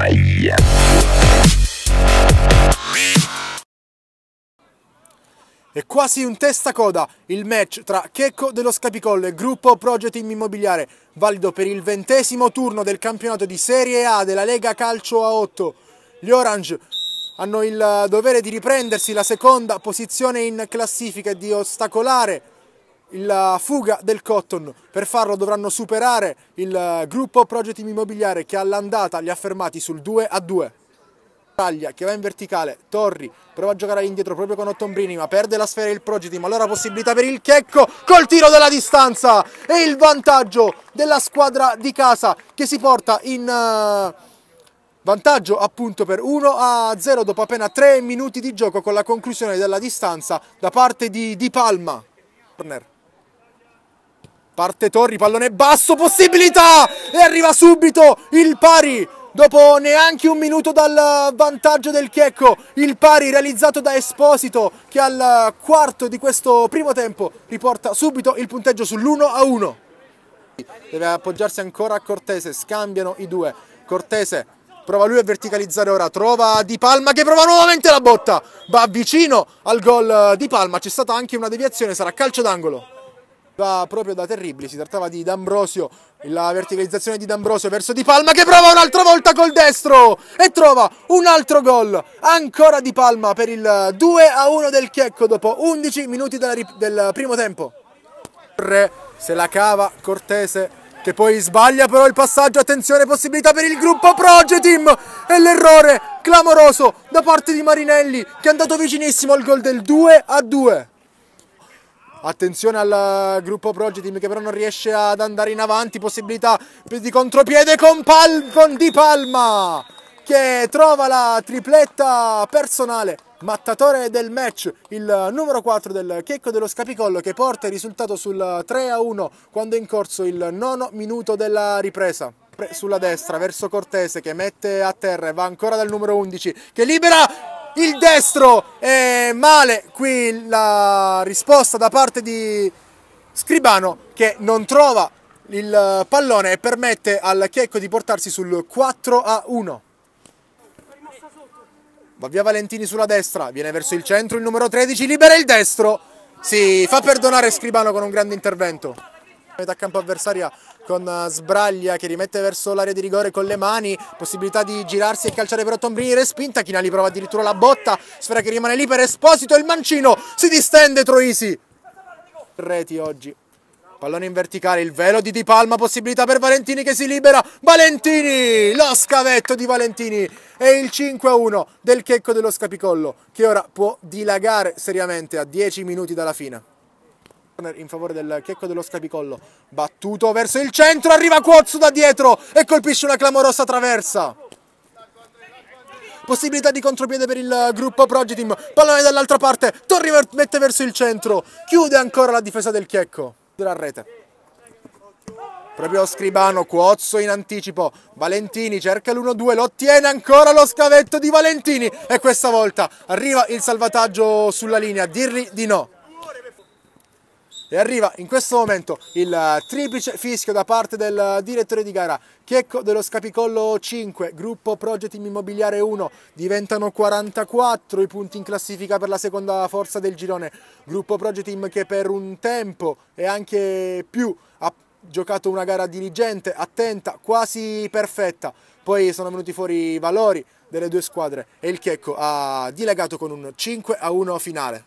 Australia. È quasi un testacoda il match tra Checco dello Scapicolle e Gruppo Project Immobiliare, valido per il ventesimo turno del campionato di Serie A della Lega Calcio a 8. Gli Orange hanno il dovere di riprendersi la seconda posizione in classifica e di ostacolare la fuga del Cotton. Per farlo dovranno superare il eh, gruppo Project Immobiliare che all'andata li ha fermati sul 2 a 2. Taglia che va in verticale, Torri prova a giocare all'indietro proprio con Ottombrini ma perde la sfera il Project Team. Allora possibilità per il Checco col tiro della distanza e il vantaggio della squadra di casa che si porta in... Uh... Vantaggio appunto per 1 a 0 dopo appena 3 minuti di gioco con la conclusione della distanza da parte di Di Palma. Parte Torri, pallone basso, possibilità! E arriva subito il pari! Dopo neanche un minuto dal vantaggio del Checco, il pari realizzato da Esposito che al quarto di questo primo tempo riporta subito il punteggio sull'1-1. Deve appoggiarsi ancora a Cortese, scambiano i due. Cortese prova lui a verticalizzare ora, trova Di Palma che prova nuovamente la botta, va vicino al gol di Palma, c'è stata anche una deviazione, sarà calcio d'angolo da, proprio da terribili. Si trattava di D'Ambrosio, la verticalizzazione di D'Ambrosio verso Di Palma che prova un'altra volta col destro e trova un altro gol. Ancora Di Palma per il 2 a 1 del Checco dopo 11 minuti del primo tempo. Se la cava Cortese che poi sbaglia però il passaggio, attenzione possibilità per il gruppo Progetim e l'errore clamoroso da parte di Marinelli che è andato vicinissimo al gol del 2 a 2. Attenzione al eh, gruppo Pro che però non riesce ad andare in avanti. Possibilità di contropiede con, Pal con Di Palma che trova la tripletta personale. Mattatore del match, il numero 4 del Checco dello Scapicollo che porta il risultato sul 3 a 1 quando è in corso il nono minuto della ripresa sulla destra verso Cortese che mette a terra e va ancora dal numero 11 che libera il destro è male, qui la risposta da parte di Scribano che non trova il pallone e permette al Checco di portarsi sul 4 a 1. Va via Valentini sulla destra, viene verso il centro il numero 13, libera il destro. Si fa perdonare Scribano con un grande intervento metà campo avversaria con eh, Sbraglia che rimette verso l'area di rigore con le mani, possibilità di girarsi e calciare per Ottombrini, respinta, Chinali prova addirittura la botta, sfera che rimane lì per Esposito, il mancino si distende Troisi. Reti oggi. Pallone in verticale, il velo di Di Palma, possibilità per Valentini che si libera. Valentini! Lo scavetto di Valentini e il 5-1 del checco dello Scapicollo che ora può dilagare seriamente a 10 minuti dalla fine corner in favore del checco dello scapicollo. Battuto verso il centro, arriva Quozzo da dietro e colpisce una clamorosa traversa. Possibilità di contropiede per il gruppo Progetim. Pallone dall'altra parte, Torri mette verso il centro. Chiude ancora la difesa del checco. Della rete. Proprio Scribano, Cuozzo in anticipo, Valentini cerca l'1-2, lo ottiene ancora lo scavetto di Valentini e questa volta arriva il salvataggio sulla linea, dirri di no e arriva in questo momento il eh, triplice fischio da parte del eh, direttore di gara Chiecco dello Scapicollo 5, gruppo Project Immobiliare 1, diventano 44 i punti in classifica per la seconda forza del girone, gruppo Project Team che per un tempo e anche più ha giocato una gara dirigente, attenta, quasi perfetta, poi sono venuti fuori i valori delle due squadre e il Checco ha dilegato con un 5 a 1 finale.